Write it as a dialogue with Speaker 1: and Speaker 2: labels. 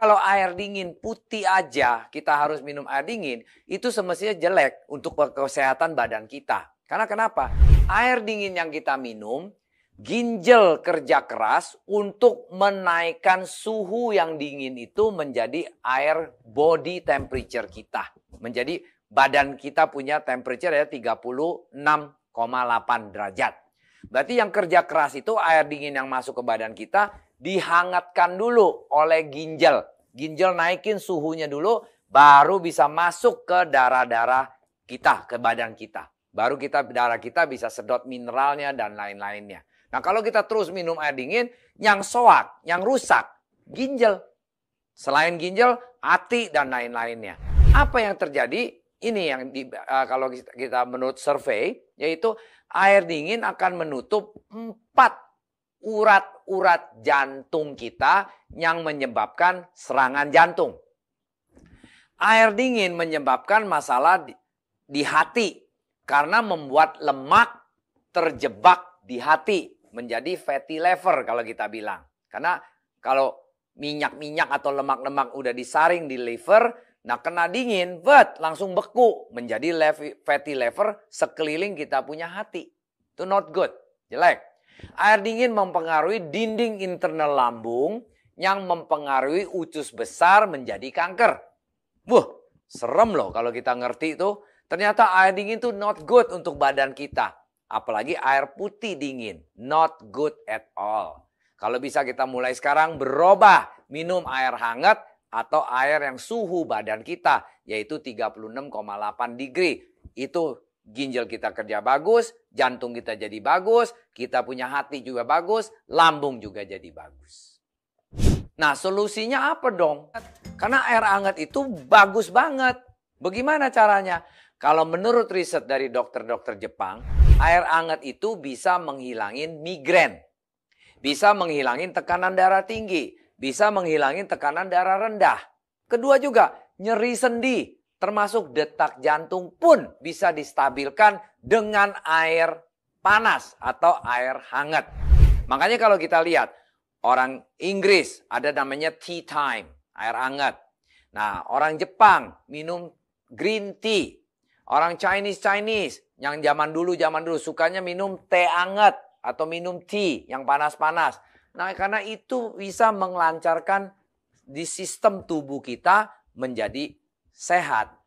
Speaker 1: kalau air dingin putih aja kita harus minum air dingin, itu semestinya jelek untuk kesehatan badan kita. Karena kenapa? Air dingin yang kita minum, ginjal kerja keras untuk menaikkan suhu yang dingin itu menjadi air body temperature kita. Menjadi badan kita punya temperature ya 36,8 derajat. Berarti yang kerja keras itu air dingin yang masuk ke badan kita dihangatkan dulu oleh ginjal. Ginjal naikin suhunya dulu, baru bisa masuk ke darah-darah kita, ke badan kita. Baru kita darah kita bisa sedot mineralnya dan lain-lainnya. Nah kalau kita terus minum air dingin, yang soak, yang rusak, ginjal. Selain ginjal, hati dan lain-lainnya. Apa yang terjadi? Ini yang di, uh, kalau kita, kita menurut survei, yaitu air dingin akan menutup empat urat-urat jantung kita yang menyebabkan serangan jantung. Air dingin menyebabkan masalah di, di hati karena membuat lemak terjebak di hati menjadi fatty liver kalau kita bilang. Karena kalau minyak-minyak atau lemak-lemak udah disaring di liver, Nah kena dingin, bet, langsung beku. Menjadi fatty liver sekeliling kita punya hati. Itu not good, jelek. Air dingin mempengaruhi dinding internal lambung yang mempengaruhi usus besar menjadi kanker. Wah, serem loh kalau kita ngerti itu. Ternyata air dingin itu not good untuk badan kita. Apalagi air putih dingin. Not good at all. Kalau bisa kita mulai sekarang berubah. Minum air hangat atau air yang suhu badan kita. Yaitu 36,8 derajat. Itu ginjal kita kerja bagus, jantung kita jadi bagus, kita punya hati juga bagus, lambung juga jadi bagus. Nah, solusinya apa dong? Karena air hangat itu bagus banget. Bagaimana caranya? Kalau menurut riset dari dokter-dokter Jepang, air hangat itu bisa menghilangin migrain, bisa menghilangin tekanan darah tinggi, bisa menghilangin tekanan darah rendah. Kedua juga nyeri sendi, termasuk detak jantung pun bisa distabilkan dengan air panas atau air hangat. Makanya kalau kita lihat orang Inggris ada namanya tea time, air hangat. Nah, orang Jepang minum green tea. Orang Chinese Chinese yang zaman dulu zaman dulu sukanya minum teh hangat atau minum tea yang panas-panas. Nah, karena itu bisa melancarkan di sistem tubuh kita menjadi sehat